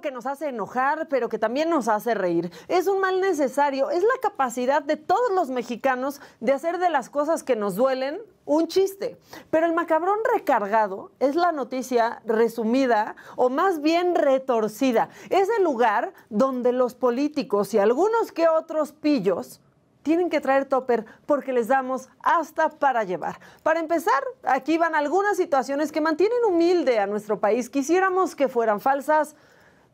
que nos hace enojar, pero que también nos hace reír. Es un mal necesario, es la capacidad de todos los mexicanos de hacer de las cosas que nos duelen un chiste. Pero el macabrón recargado es la noticia resumida o más bien retorcida. Es el lugar donde los políticos y algunos que otros pillos tienen que traer topper porque les damos hasta para llevar. Para empezar, aquí van algunas situaciones que mantienen humilde a nuestro país. Quisiéramos que fueran falsas,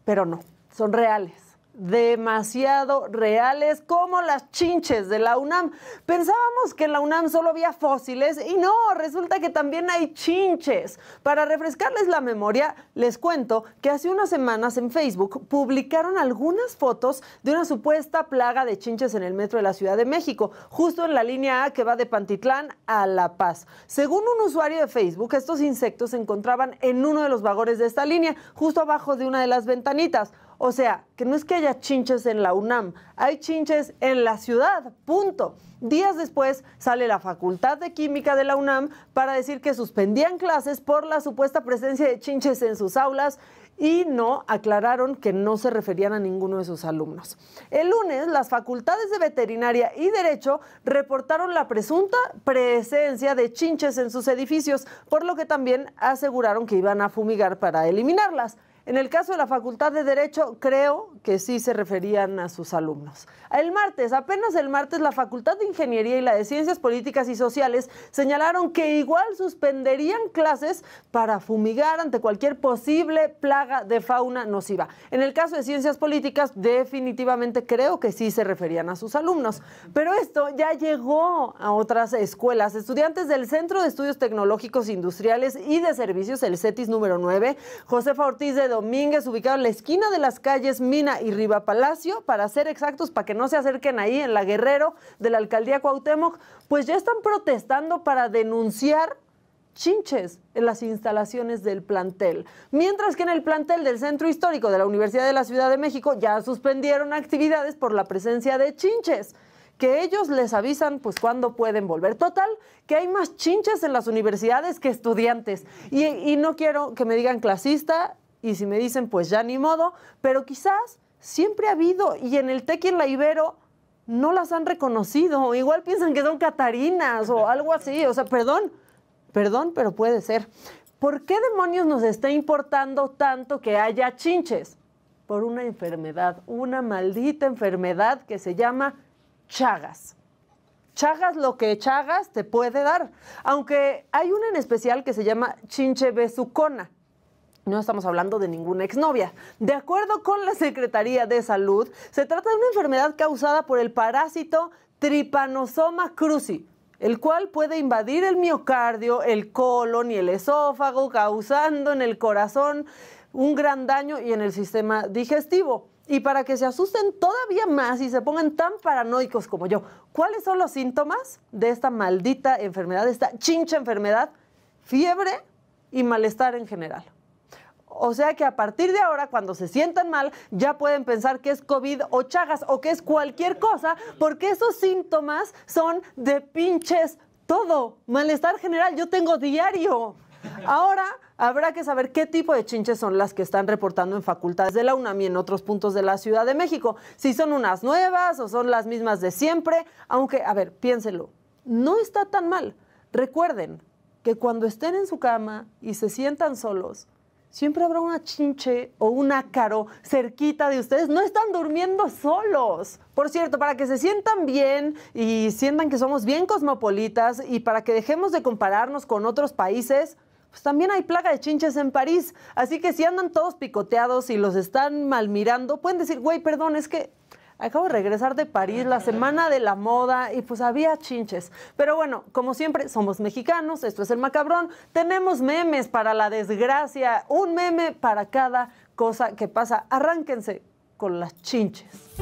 pero no, son reales demasiado reales como las chinches de la UNAM. Pensábamos que en la UNAM solo había fósiles y no, resulta que también hay chinches. Para refrescarles la memoria, les cuento que hace unas semanas en Facebook publicaron algunas fotos de una supuesta plaga de chinches en el metro de la Ciudad de México, justo en la línea A que va de Pantitlán a La Paz. Según un usuario de Facebook, estos insectos se encontraban en uno de los vagones de esta línea, justo abajo de una de las ventanitas. O sea, que no es que haya chinches en la UNAM, hay chinches en la ciudad, punto. Días después sale la Facultad de Química de la UNAM para decir que suspendían clases por la supuesta presencia de chinches en sus aulas y no aclararon que no se referían a ninguno de sus alumnos. El lunes, las facultades de veterinaria y derecho reportaron la presunta presencia de chinches en sus edificios, por lo que también aseguraron que iban a fumigar para eliminarlas. En el caso de la Facultad de Derecho, creo que sí se referían a sus alumnos. El martes, apenas el martes, la Facultad de Ingeniería y la de Ciencias Políticas y Sociales señalaron que igual suspenderían clases para fumigar ante cualquier posible plaga de fauna nociva. En el caso de Ciencias Políticas, definitivamente creo que sí se referían a sus alumnos. Pero esto ya llegó a otras escuelas. Estudiantes del Centro de Estudios Tecnológicos Industriales y de Servicios, el CETIS número 9, José Ortiz de Domínguez, ubicado en la esquina de las calles Mina y Riva Palacio, para ser exactos, para que no se acerquen ahí en la Guerrero de la alcaldía Cuauhtémoc, pues ya están protestando para denunciar chinches en las instalaciones del plantel. Mientras que en el plantel del Centro Histórico de la Universidad de la Ciudad de México ya suspendieron actividades por la presencia de chinches que ellos les avisan pues cuándo pueden volver. Total, que hay más chinches en las universidades que estudiantes. Y, y no quiero que me digan clasista, y si me dicen, pues ya ni modo, pero quizás siempre ha habido, y en el TEC en la Ibero no las han reconocido, igual piensan que son catarinas o algo así, o sea, perdón, perdón, pero puede ser. ¿Por qué demonios nos está importando tanto que haya chinches? Por una enfermedad, una maldita enfermedad que se llama Chagas. Chagas lo que Chagas te puede dar, aunque hay una en especial que se llama chinche besucona no estamos hablando de ninguna exnovia. De acuerdo con la Secretaría de Salud, se trata de una enfermedad causada por el parásito Trypanosoma cruzi, el cual puede invadir el miocardio, el colon y el esófago, causando en el corazón un gran daño y en el sistema digestivo. Y para que se asusten todavía más y se pongan tan paranoicos como yo, ¿cuáles son los síntomas de esta maldita enfermedad, esta chincha enfermedad? Fiebre y malestar en general. O sea que a partir de ahora, cuando se sientan mal, ya pueden pensar que es COVID o chagas o que es cualquier cosa, porque esos síntomas son de pinches todo. Malestar general, yo tengo diario. Ahora habrá que saber qué tipo de chinches son las que están reportando en facultades de la UNAM y en otros puntos de la Ciudad de México. Si son unas nuevas o son las mismas de siempre. Aunque, a ver, piénselo, no está tan mal. Recuerden que cuando estén en su cama y se sientan solos, siempre habrá una chinche o un ácaro cerquita de ustedes. No están durmiendo solos. Por cierto, para que se sientan bien y sientan que somos bien cosmopolitas y para que dejemos de compararnos con otros países, pues también hay plaga de chinches en París. Así que si andan todos picoteados y los están mal mirando, pueden decir, güey, perdón, es que acabo de regresar de París, la semana de la moda, y pues había chinches. Pero bueno, como siempre, somos mexicanos, esto es el macabrón. Tenemos memes para la desgracia, un meme para cada cosa que pasa. Arránquense con las chinches.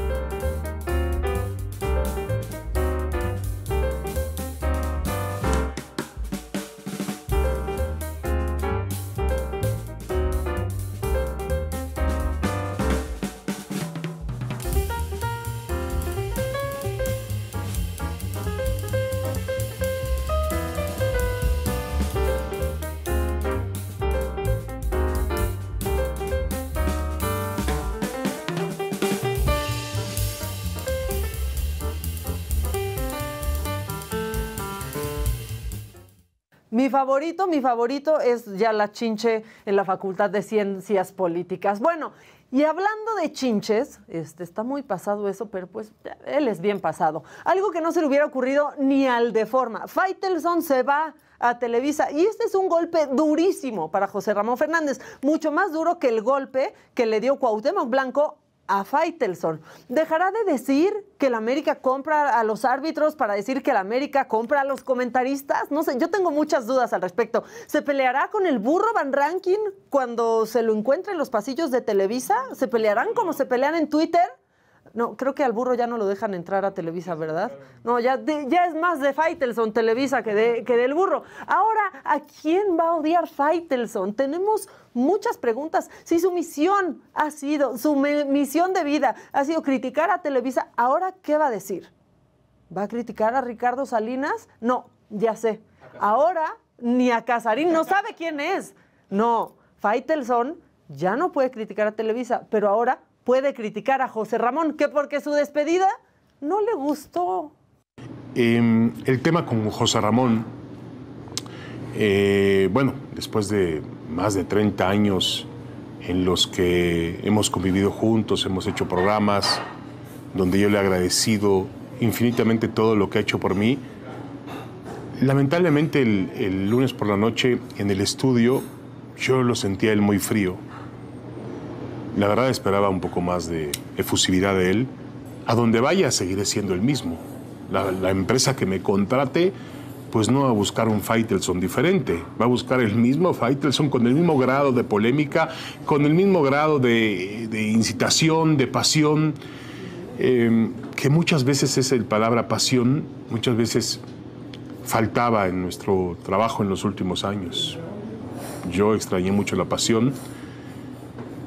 Mi favorito, mi favorito es ya la chinche en la Facultad de Ciencias Políticas. Bueno, y hablando de chinches, este, está muy pasado eso, pero pues él es bien pasado. Algo que no se le hubiera ocurrido ni al de forma. Faitelson se va a Televisa y este es un golpe durísimo para José Ramón Fernández, mucho más duro que el golpe que le dio Cuauhtémoc Blanco a Faitelson. ¿Dejará de decir que la América compra a los árbitros para decir que la América compra a los comentaristas? No sé, yo tengo muchas dudas al respecto. ¿Se peleará con el burro Van Ranking cuando se lo encuentre en los pasillos de Televisa? ¿Se pelearán como se pelean en Twitter? No, creo que al burro ya no lo dejan entrar a Televisa, ¿verdad? No, ya, es más de Faitelson Televisa que, de, que del burro. Ahora, ¿a quién va a odiar Faitelson? Tenemos muchas preguntas. Si su misión ha sido, su misión de vida ha sido criticar a Televisa, ¿ahora qué va a decir? ¿Va a criticar a Ricardo Salinas? No, ya sé. Ahora ni a Casarín, no sabe quién es. No, Faitelson ya no puede criticar a Televisa, pero ahora puede criticar a José Ramón, que porque su despedida no le gustó. Em, el tema con José Ramón, eh, bueno, después de más de 30 años en los que hemos convivido juntos, hemos hecho programas, donde yo le he agradecido infinitamente todo lo que ha hecho por mí. Lamentablemente el, el lunes por la noche en el estudio yo lo sentía él muy frío, la verdad esperaba un poco más de efusividad de él. A donde vaya seguiré siendo el mismo. La, empresa que me contrate, pues no va a buscar un Faitelson diferente. Va a buscar el mismo Faitelson con el mismo grado de polémica, con el mismo grado de, incitación, de pasión. Em, que muchas veces es el palabra pasión, muchas veces faltaba en nuestro trabajo en los últimos años. Yo extrañé mucho la pasión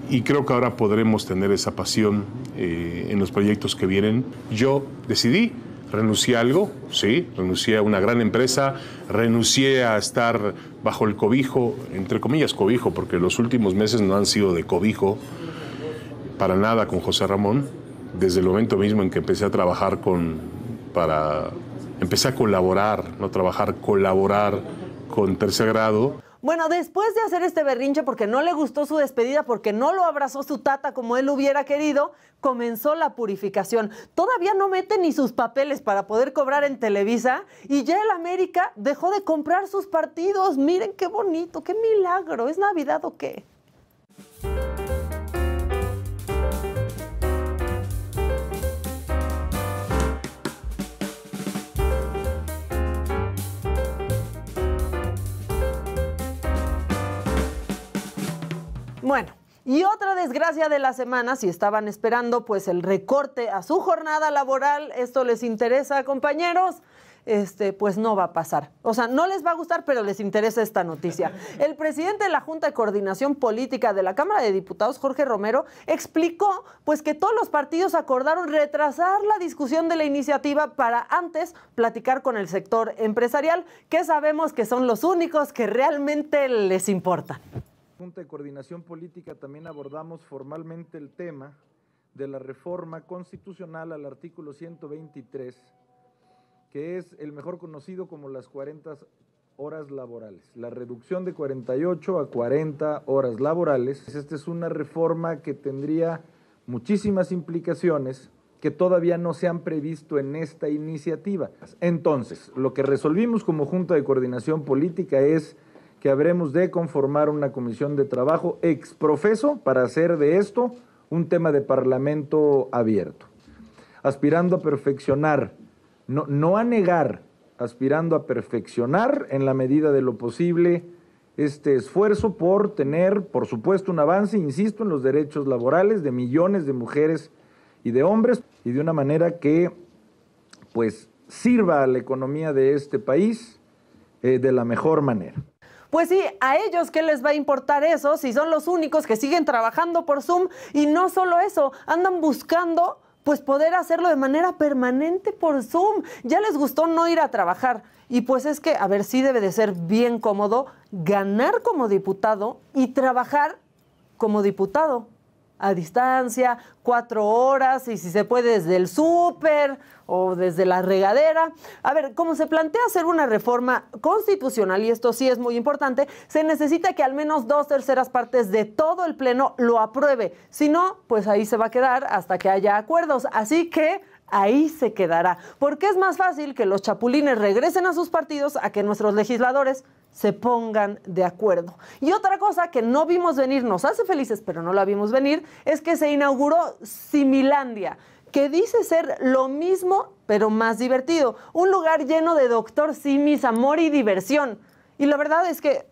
y creo que ahora podremos tener esa pasión eh, en los proyectos que vienen. Yo decidí, renuncié a algo, sí, renuncié a una gran empresa, renuncié a estar bajo el cobijo, entre comillas cobijo, porque los últimos meses no han sido de cobijo para nada con José Ramón, desde el momento mismo en que empecé a trabajar con, para, empecé a colaborar, no trabajar, colaborar con tercer grado. Bueno, después de hacer este berrinche porque no le gustó su despedida, porque no lo abrazó su tata como él hubiera querido, comenzó la purificación. Todavía no mete ni sus papeles para poder cobrar en Televisa y ya el América dejó de comprar sus partidos. Miren qué bonito, qué milagro. ¿Es Navidad o qué? Bueno, y otra desgracia de la semana, si estaban esperando pues el recorte a su jornada laboral, esto les interesa, compañeros. Este, pues no va a pasar. O sea, no les va a gustar, pero les interesa esta noticia. El presidente de la Junta de Coordinación Política de la Cámara de Diputados, Jorge Romero, explicó pues que todos los partidos acordaron retrasar la discusión de la iniciativa para antes platicar con el sector empresarial, que sabemos que son los únicos que realmente les importan. Junta de Coordinación Política también abordamos formalmente el tema de la reforma constitucional al artículo 123, que es el mejor conocido como las 40 horas laborales. La reducción de 48 a 40 horas laborales. Esta es una reforma que tendría muchísimas implicaciones que todavía no se han previsto en esta iniciativa. Entonces, lo que resolvimos como Junta de Coordinación Política es que habremos de conformar una comisión de trabajo profeso para hacer de esto un tema de parlamento abierto, aspirando a perfeccionar, no, a negar, aspirando a perfeccionar en la medida de lo posible este esfuerzo por tener, por supuesto, un avance, insisto, en los derechos laborales de millones de mujeres y de hombres, y de una manera que, pues, sirva a la economía de este país eh, de la mejor manera. Pues sí, a ellos qué les va a importar eso si son los únicos que siguen trabajando por Zoom y no solo eso, andan buscando pues poder hacerlo de manera permanente por Zoom. Ya les gustó no ir a trabajar. Y pues es que, a ver, sí debe de ser bien cómodo ganar como diputado y trabajar como diputado a distancia, cuatro horas y si se puede desde el súper o desde la regadera. A ver, como se plantea hacer una reforma constitucional, y esto sí es muy importante, se necesita que al menos dos terceras partes de todo el Pleno lo apruebe. Si no, pues ahí se va a quedar hasta que haya acuerdos. Así que ahí se quedará, porque es más fácil que los chapulines regresen a sus partidos a que nuestros legisladores se pongan de acuerdo. Y otra cosa que no vimos venir, nos hace felices, pero no la vimos venir, es que se inauguró Similandia, que dice ser lo mismo, pero más divertido. Un lugar lleno de doctor Simis, amor y diversión. Y la verdad es que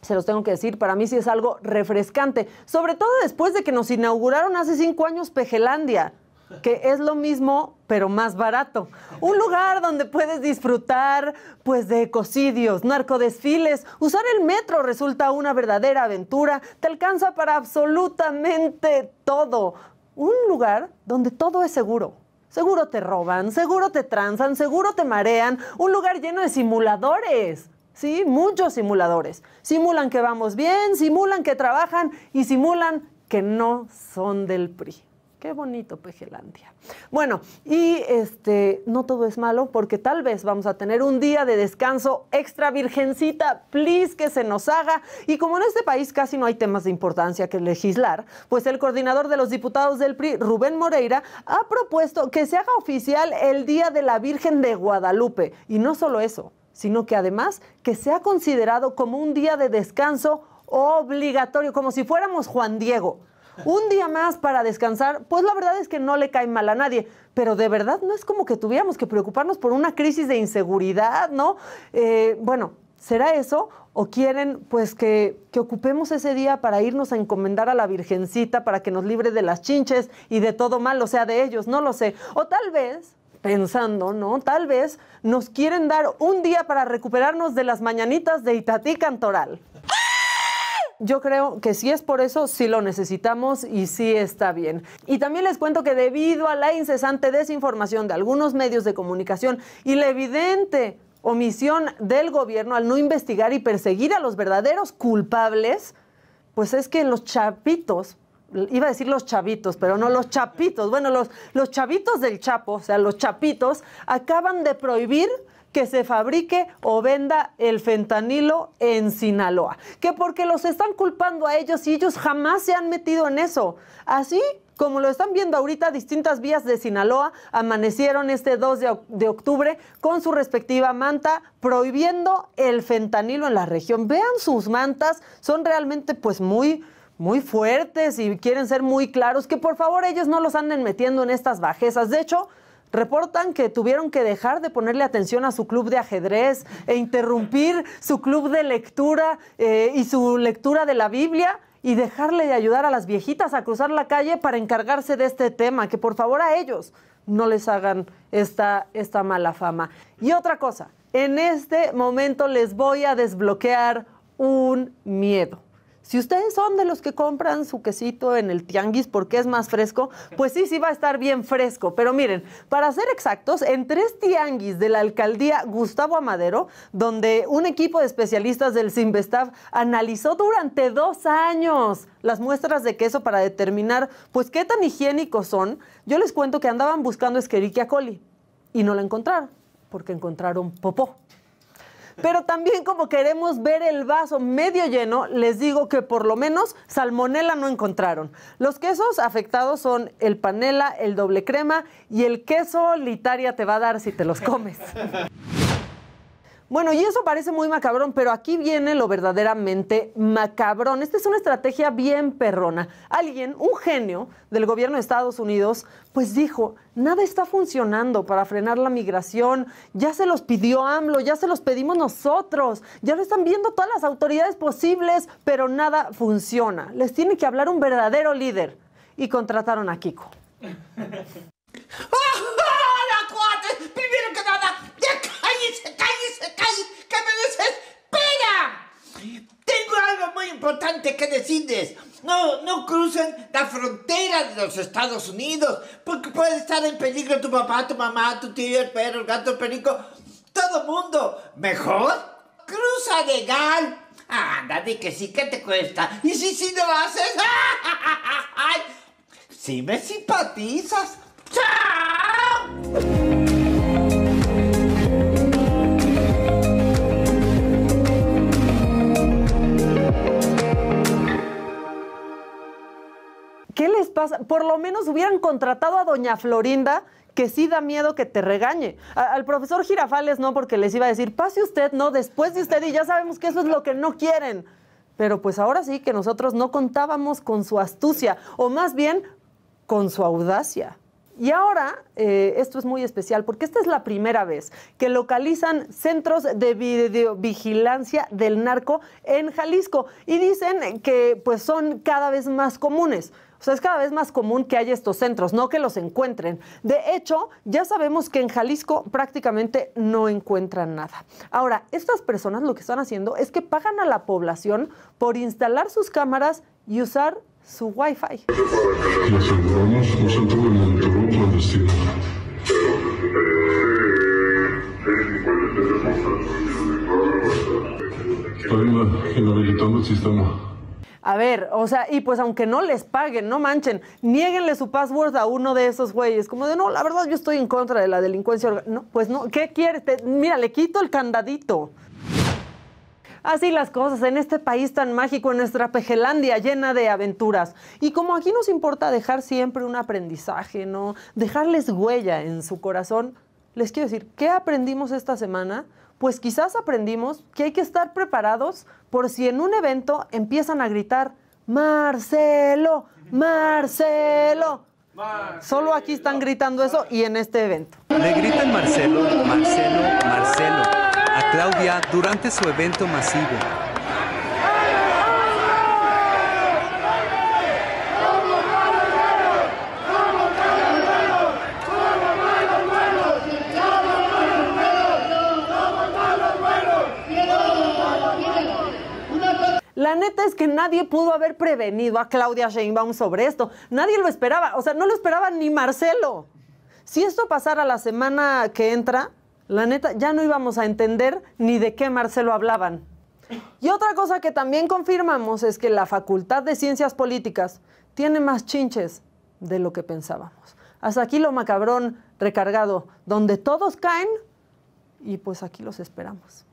se los tengo que decir, para mí sí es algo refrescante, sobre todo después de que nos inauguraron hace cinco años Pejelandia que es lo mismo, pero más barato. Un lugar donde puedes disfrutar, pues, de ecocidios, narcodesfiles. Usar el metro resulta una verdadera aventura. Te alcanza para absolutamente todo. Un lugar donde todo es seguro. Seguro te roban, seguro te transan, seguro te marean. Un lugar lleno de simuladores. Sí, muchos simuladores. Simulan que vamos bien, simulan que trabajan y simulan que no son del PRI. Qué bonito Pejelandia. Bueno, y este, no todo es malo porque tal vez vamos a tener un día de descanso extra virgencita, please que se nos haga. Y como en este país casi no hay temas de importancia que legislar, pues el coordinador de los diputados del PRI, Rubén Moreira, ha propuesto que se haga oficial el Día de la Virgen de Guadalupe. Y no solo eso, sino que además que sea considerado como un día de descanso obligatorio, como si fuéramos Juan Diego un día más para descansar, pues la verdad es que no le cae mal a nadie. Pero de verdad no es como que tuviéramos que preocuparnos por una crisis de inseguridad, ¿no? Eh, bueno, ¿será eso? ¿O quieren pues que, que ocupemos ese día para irnos a encomendar a la Virgencita para que nos libre de las chinches y de todo mal, o sea, de ellos? No lo sé. O tal vez pensando, ¿no? Tal vez nos quieren dar un día para recuperarnos de las mañanitas de Itatí Cantoral yo creo que si es por eso, si lo necesitamos y si está bien. Y también les cuento que debido a la incesante desinformación de algunos medios de comunicación y la evidente omisión del gobierno al no investigar y perseguir a los verdaderos culpables, pues es que los chapitos, iba a decir los chavitos, pero no los chapitos, bueno, los, los chavitos del Chapo, o sea, los chapitos, acaban de prohibir que se fabrique o venda el fentanilo en Sinaloa. Que porque los están culpando a ellos y ellos jamás se han metido en eso. Así como lo están viendo ahorita, distintas vías de Sinaloa amanecieron este 2 de, octubre con su respectiva manta prohibiendo el fentanilo en la región. Vean sus mantas, son realmente pues muy muy fuertes y quieren ser muy claros, que por favor ellos no los anden metiendo en estas bajezas. De hecho, Reportan que tuvieron que dejar de ponerle atención a su club de ajedrez e interrumpir su club de lectura eh, y su lectura de la Biblia y dejarle de ayudar a las viejitas a cruzar la calle para encargarse de este tema, que por favor a ellos no les hagan esta mala fama. Y otra cosa, en este momento les voy a desbloquear un miedo. Si ustedes son de los que compran su quesito en el tianguis porque es más fresco, pues sí, sí va a estar bien fresco. Pero miren, para ser exactos, en tres tianguis de la alcaldía Gustavo Amadero, donde un equipo de especialistas del Simvestav analizó durante dos años las muestras de queso para determinar, pues, qué tan higiénicos son, yo les cuento que andaban buscando Escherichia coli y no la encontraron, porque encontraron popó. Pero también como queremos ver el vaso medio lleno, les digo que por lo menos salmonela no encontraron. Los quesos afectados son el panela, el doble crema y el queso litaria te va a dar si te los comes. Bueno, y eso parece muy macabrón, pero aquí viene lo verdaderamente macabrón. Esta es una estrategia bien perrona. Alguien, un genio del gobierno de Estados Unidos, pues dijo, nada está funcionando para frenar la migración, ya se los pidió AMLO, ya se los pedimos nosotros, ya lo están viendo todas las autoridades posibles, pero nada funciona. Les tiene que hablar un verdadero líder. Y contrataron a Kiko. importante que decides. No, no crucen la frontera de los Estados Unidos, porque puede estar en peligro tu papá, tu mamá, tu tío, el perro, el gato, el perico, todo mundo. Mejor, cruza legal. Anda, de que sí, ¿qué te cuesta? Y si sí si lo haces, Si me simpatizas. ¡Chao! por lo menos hubieran contratado a doña Florinda que sí da miedo que te regañe. al profesor Girafales no, porque les iba a decir, pase usted, no, después de usted, y ya sabemos que eso es lo que no quieren. Pero pues ahora sí que nosotros no contábamos con su astucia, o más bien con su audacia. Y ahora, eh, esto es muy especial porque esta es la primera vez que localizan centros de videovigilancia del narco en Jalisco y dicen que pues son cada vez más comunes. O sea, es cada vez más común que haya estos centros, no que los encuentren. De hecho, ya sabemos que en Jalisco prácticamente no encuentran nada. Ahora, estas personas lo que están haciendo es que pagan a la población por instalar sus cámaras y usar su Wi-Fi. Los aseguramos un centro de inhabilitando el sistema. A ver, o sea, y pues aunque no les paguen, no manchen, nieguenle su password a uno de esos güeyes. Como de, no, la verdad yo estoy en contra de la delincuencia. No, pues no, ¿qué quieres? mira, le quito el candadito. Así las cosas en este país tan mágico, en nuestra Pejelandia llena de aventuras. Y como aquí nos importa dejar siempre un aprendizaje, ¿no? Dejarles huella en su corazón, les quiero decir, ¿qué aprendimos esta semana? pues quizás aprendimos que hay que estar preparados por si en un evento empiezan a gritar, Marcelo, Marcelo. Solo aquí están gritando eso y en este evento. Le gritan Marcelo, Marcelo, Marcelo a Claudia durante su evento masivo que nadie pudo haber prevenido a ah, Claudia Sheinbaum sobre esto. Nadie lo esperaba, o sea, no lo esperaba ni Marcelo. Si esto pasara la semana que entra, la neta, ya no íbamos a entender ni de qué Marcelo hablaban. Y otra cosa que también confirmamos es que la Facultad de Ciencias Políticas tiene más chinches de lo que pensábamos. Hasta aquí lo macabrón recargado, donde todos caen y pues aquí los esperamos.